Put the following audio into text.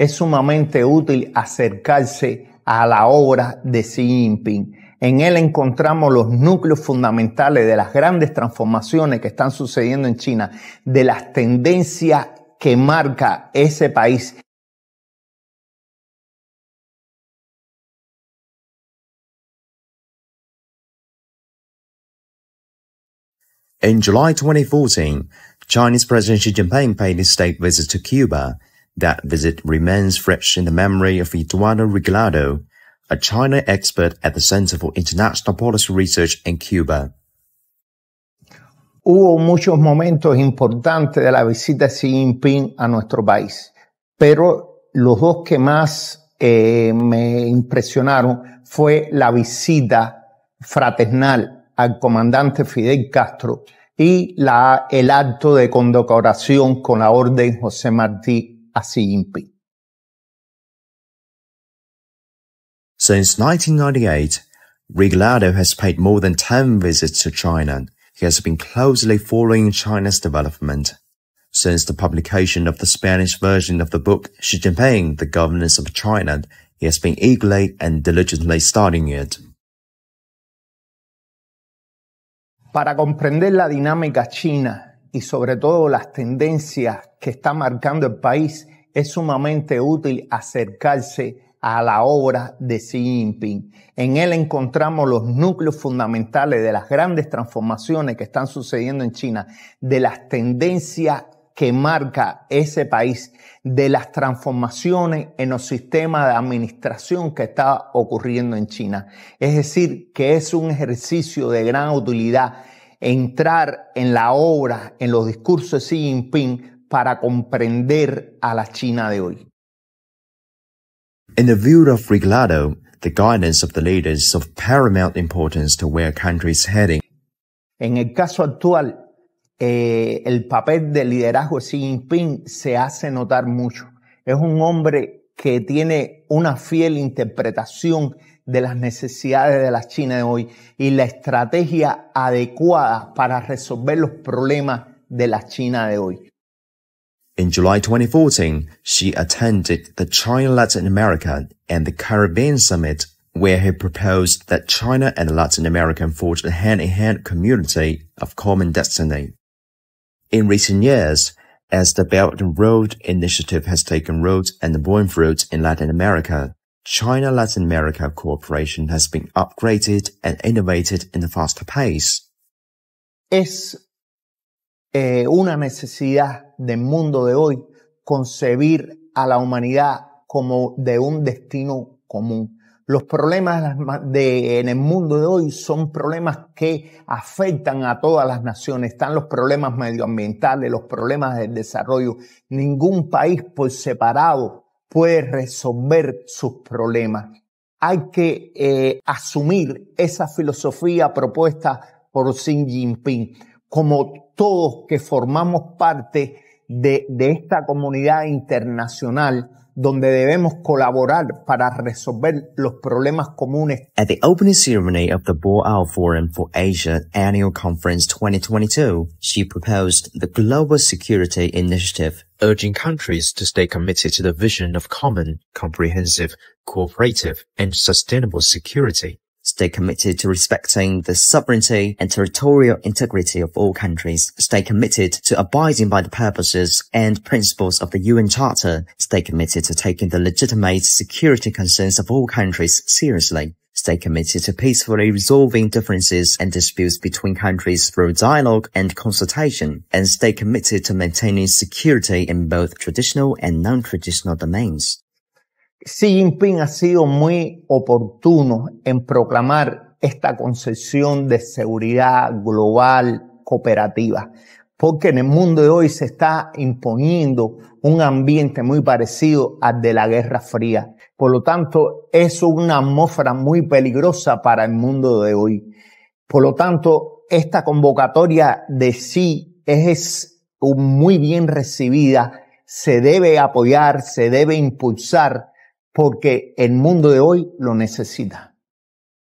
es sumamente útil acercarse a la obra de Xi Jinping. En él encontramos los núcleos fundamentales de las grandes transformaciones que están sucediendo en China, de las tendencias que marca ese país. In July 2014, Chinese President Xi Jinping paid a state visit to Cuba That visit remains fresh in the memory of Eduardo Regalado, a China expert at the Center for International Policy Research in Cuba. Hubo muchos momentos importantes de la visita de Xi Jinping a nuestro país, pero los dos que más eh, me impresionaron fue la visita fraternal al comandante Fidel Castro y la, el acto de condecoración con la Orden José Martí Since 1998, Regalado has paid more than 10 visits to China. He has been closely following China's development. Since the publication of the Spanish version of the book Xi Jinping, The Governance of China, he has been eagerly and diligently studying it. Para comprender la dinámica china y sobre todo las tendencias que está marcando el país, es sumamente útil acercarse a la obra de Xi Jinping. En él encontramos los núcleos fundamentales de las grandes transformaciones que están sucediendo en China, de las tendencias que marca ese país, de las transformaciones en los sistemas de administración que está ocurriendo en China. Es decir, que es un ejercicio de gran utilidad entrar en la obra, en los discursos de Xi Jinping para comprender a la China de hoy. En el caso actual, eh, el papel del liderazgo de Xi Jinping se hace notar mucho. Es un hombre que tiene una fiel interpretación de las necesidades de la China de hoy y la estrategia adecuada para resolver los problemas de la China de hoy. In July 2014, she attended the China Latin America and the Caribbean Summit, where he proposed that China and Latin America forge a hand-in-hand -hand community of common destiny. In recent years, as the Belt and Road Initiative has taken root and borne fruit in Latin America, China Latin America cooperation has been upgraded and innovated in a faster pace. Es eh, una necesidad del mundo de hoy concebir a la humanidad como de un destino común. Los problemas de, en el mundo de hoy son problemas que afectan a todas las naciones. Están los problemas medioambientales, los problemas del desarrollo. Ningún país por pues, separado puede resolver sus problemas. Hay que eh, asumir esa filosofía propuesta por Xi Jinping, como todos que formamos parte de, de esta comunidad internacional donde debemos colaborar para resolver los problemas comunes. At the opening ceremony of the Boao Forum for Asia Annual Conference 2022, she proposed the Global Security Initiative, urging countries to stay committed to the vision of common, comprehensive, cooperative, and sustainable security. Stay committed to respecting the sovereignty and territorial integrity of all countries. Stay committed to abiding by the purposes and principles of the UN Charter. Stay committed to taking the legitimate security concerns of all countries seriously. Stay committed to peacefully resolving differences and disputes between countries through dialogue and consultation, and stay committed to maintaining security in both traditional and non-traditional domains. Xi Jinping ha sido muy oportuno en proclamar esta concepción de seguridad global cooperativa, porque en el mundo de hoy se está imponiendo un ambiente muy parecido al de la Guerra Fría. Por lo tanto, es una atmósfera muy peligrosa para el mundo de hoy. Por lo tanto, esta convocatoria de sí es muy bien recibida, se debe apoyar, se debe impulsar porque el mundo de hoy lo necesita.